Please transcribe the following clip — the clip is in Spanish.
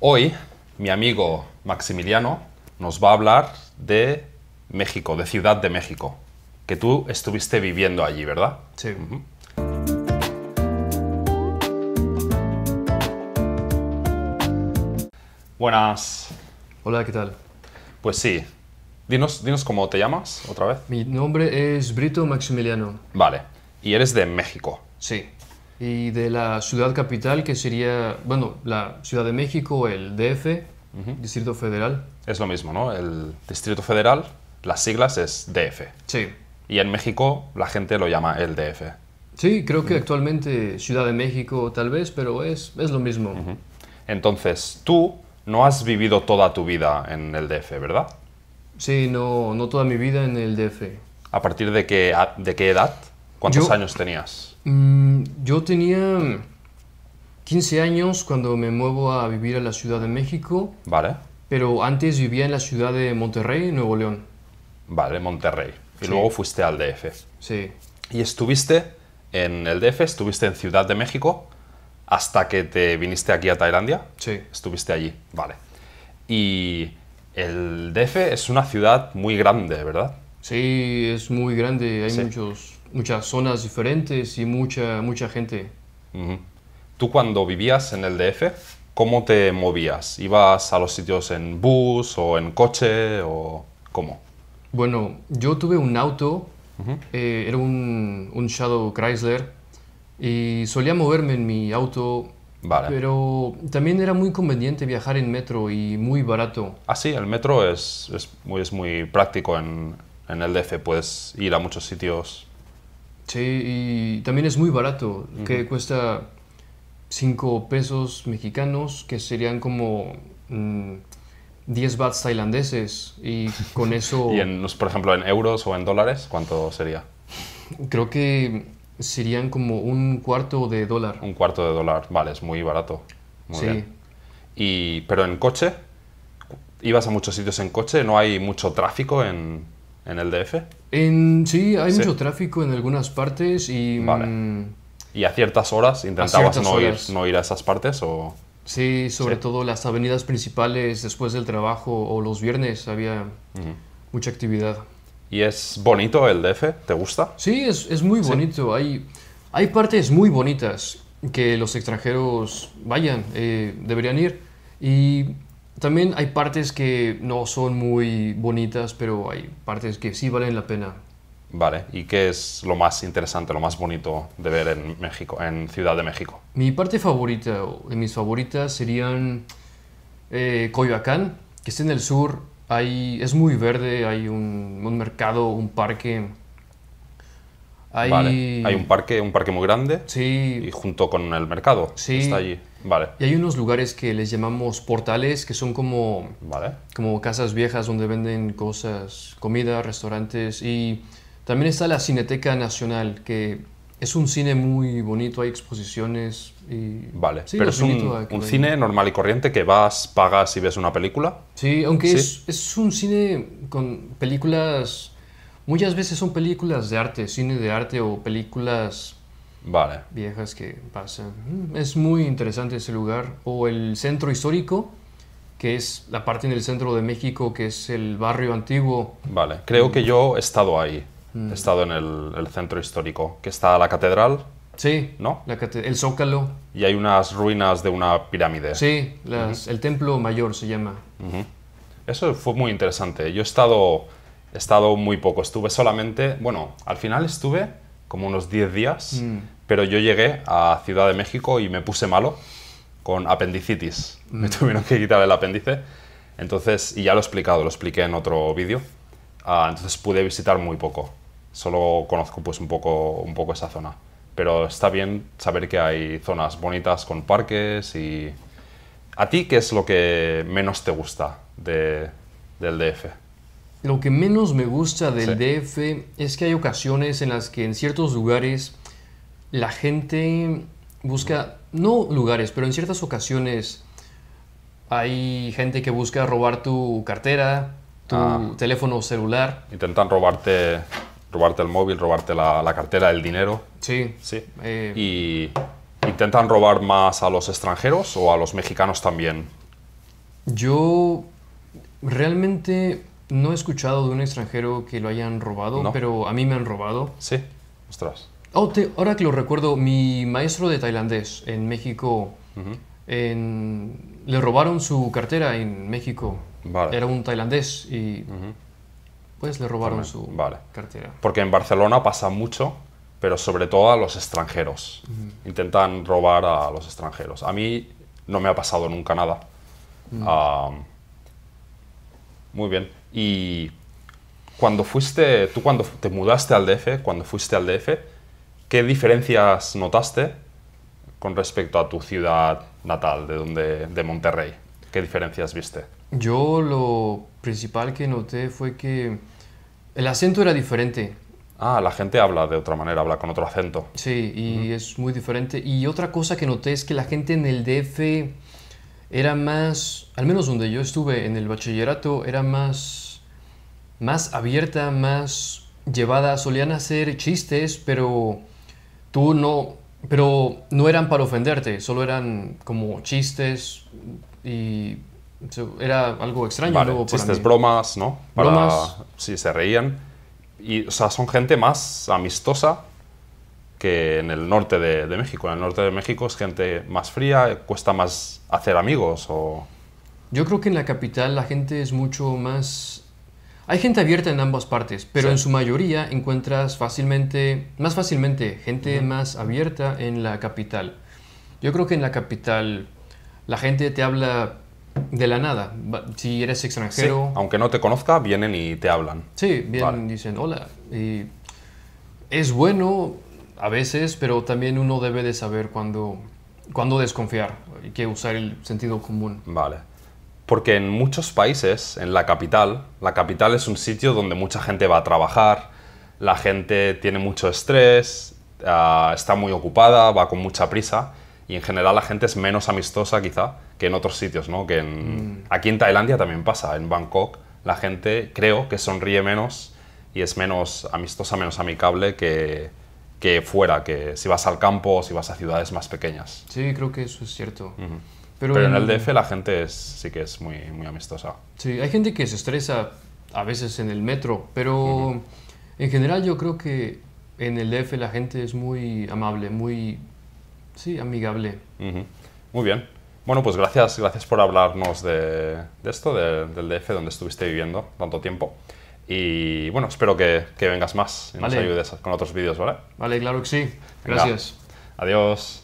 Hoy mi amigo Maximiliano nos va a hablar de México, de Ciudad de México, que tú estuviste viviendo allí, ¿verdad? Sí. Buenas. Hola, ¿qué tal? Pues sí. Dinos, dinos cómo te llamas otra vez. Mi nombre es Brito Maximiliano. Vale. Y eres de México. Sí y de la ciudad capital, que sería, bueno, la Ciudad de México, el DF, Distrito Federal. Es lo mismo, ¿no? El Distrito Federal, las siglas es DF. Sí. Y en México la gente lo llama el DF. Sí, creo que actualmente Ciudad de México tal vez, pero es, es lo mismo. Entonces, tú no has vivido toda tu vida en el DF, ¿verdad? Sí, no, no toda mi vida en el DF. ¿A partir de qué, de qué edad? ¿Cuántos años tenías? Mm, yo tenía 15 años cuando me muevo a vivir a la Ciudad de México. Vale. Pero antes vivía en la ciudad de Monterrey, Nuevo León. Vale, Monterrey. Y luego fuiste al DF. Sí. Y estuviste en el DF, estuviste en Ciudad de México hasta que te viniste aquí a Tailandia. Sí. Estuviste allí, vale. Y el DF es una ciudad muy grande, ¿verdad? Sí, es muy grande, hay muchos muchas zonas diferentes y mucha, mucha gente. Tú cuando vivías en el DF, ¿cómo te movías? ¿Ibas a los sitios en bus o en coche o cómo? Bueno, yo tuve un auto, eh, era un, Shadow Chrysler y solía moverme en mi auto. Pero también era muy conveniente viajar en metro y muy barato. Ah, sí, el metro es, muy, es muy práctico en, en el DF, puedes ir a muchos sitios Sí, y también es muy barato, que cuesta 5 pesos mexicanos, que serían como 10 mm, tailandeses. Y con eso... ¿Y en, por ejemplo, en euros o en dólares, cuánto sería? Creo que serían como un cuarto de dólar. Un cuarto de dólar, vale, es muy barato. sí. Y, pero en coche, ¿ibas a muchos sitios en coche? ¿No hay mucho tráfico en, ¿En el DF? sí, hay mucho tráfico en algunas partes y... Mm, ¿Y a ciertas horas intentabas no, Ir, no ir a esas partes o...? Sí, sobre todo las avenidas principales después del trabajo o los viernes había mucha actividad. ¿Y es bonito el DF? ¿Te gusta? Sí, es, es muy bonito. Hay, hay partes muy bonitas que los extranjeros vayan, eh, deberían ir. Y también hay partes que no son muy bonitas, pero hay partes que sí valen la pena. Vale, ¿y qué es lo más interesante, lo más bonito de ver en México, en Ciudad de México? Mi parte favorita, de mis favoritas, serían eh, Coyoacán, que está en el sur. Hay, es muy verde, hay un, un mercado, un parque hay... un parque, un parque muy grande. Sí. Y junto con el mercado. Está allí. Vale. Y hay unos lugares que les llamamos portales, que son como, como casas viejas donde venden cosas, comida, restaurantes. Y también está la Cineteca Nacional, que es un cine muy bonito, hay exposiciones. Y... Vale, pero es un, cine normal y corriente que vas, pagas y ves una película. Sí, aunque Es, es un cine con películas Muchas veces son películas de arte, cine de arte o películas vale. viejas que pasan. Mm, es muy interesante ese lugar. O el centro histórico, que es la parte en el centro de México, que es el barrio antiguo. Vale, creo que mm. yo he estado ahí. Mm. He estado en el, centro histórico, que está la catedral. Sí, ¿no? el zócalo. Y hay unas ruinas de una pirámide. Sí, el templo mayor se llama. Eso fue muy interesante. Yo he estado he estado muy poco. Estuve solamente, bueno, al final estuve como unos 10 días, mm. pero yo llegué a Ciudad de México y me puse malo con apendicitis. Mm. Me tuvieron que quitar el apéndice. Entonces, y ya lo he explicado, lo expliqué en otro vídeo. Ah, entonces pude visitar muy poco. Solo conozco pues un poco, un poco esa zona. Pero está bien saber que hay zonas bonitas con parques y... ¿A ti qué es lo que menos te gusta del DF? Lo que menos me gusta del DF es que hay ocasiones en las que en ciertos lugares la gente busca, no lugares, pero en ciertas ocasiones hay gente que busca robar tu cartera, tu ah. teléfono celular. Intentan robarte, robarte el móvil, robarte la, cartera, el dinero. Sí. Sí. Eh. y intentan robar más a los extranjeros o a los mexicanos también. Yo realmente no he escuchado de un extranjero que lo hayan robado, pero a mí me han robado. Sí, ostras. Oh, ahora que lo recuerdo, mi maestro de tailandés en México, le robaron su cartera en México. Era un tailandés y pues le robaron su cartera. Porque en Barcelona pasa mucho, pero sobre todo a los extranjeros. Intentan robar a los extranjeros. A mí no me ha pasado nunca nada. Mm. Muy bien. Y cuando fuiste, tú cuando te mudaste al DF, cuando fuiste al DF, ¿qué diferencias notaste con respecto a tu ciudad natal, de, donde, de Monterrey? ¿Qué diferencias viste? Yo lo principal que noté fue que el acento era diferente. Ah, la gente habla de otra manera, habla con otro acento. Sí, y es muy diferente. Y otra cosa que noté es que la gente en el DF era más, al menos donde yo estuve en el bachillerato, era más, más abierta, más llevada. Solían hacer chistes, pero tú no, pero no eran para ofenderte, solo eran como chistes y era algo extraño. Vale, chistes, bromas, ¿no? Para, bromas. Sí, se reían. Y, o sea, son gente más amistosa que en el norte de, México. En el norte de México es gente más fría, cuesta más hacer amigos o... Yo creo que en la capital la gente es mucho más... Hay gente abierta en ambas partes, pero en su mayoría encuentras fácilmente, más fácilmente, gente más abierta en la capital. Yo creo que en la capital la gente te habla de la nada. Si eres extranjero. aunque no te conozca, vienen y te hablan. Sí, vienen dicen hola. Y es bueno a veces, pero también uno debe de saber cuándo, cuándo desconfiar. y qué usar el sentido común. Vale. Porque en muchos países, en la capital, la capital es un sitio donde mucha gente va a trabajar, la gente tiene mucho estrés, ah, está muy ocupada, va con mucha prisa y en general la gente es menos amistosa quizá que en otros sitios, ¿no? Que mm. aquí en Tailandia también pasa, en Bangkok la gente creo que sonríe menos y es menos amistosa, menos amigable que, que fuera, que si vas al campo o si vas a ciudades más pequeñas. Sí, creo que eso es cierto. Pero, en, el DF la gente es, sí que es muy, muy amistosa. Sí, hay gente que se estresa a veces en el metro, pero en general yo creo que en el DF la gente es muy amable, muy, sí, amigable. Muy bien. Bueno, pues gracias, gracias por hablarnos de, esto, del DF, donde estuviste viviendo tanto tiempo. Y bueno, espero que, que vengas más y nos ayudes con otros vídeos, ¿vale? Vale, claro que sí. Gracias. Adiós.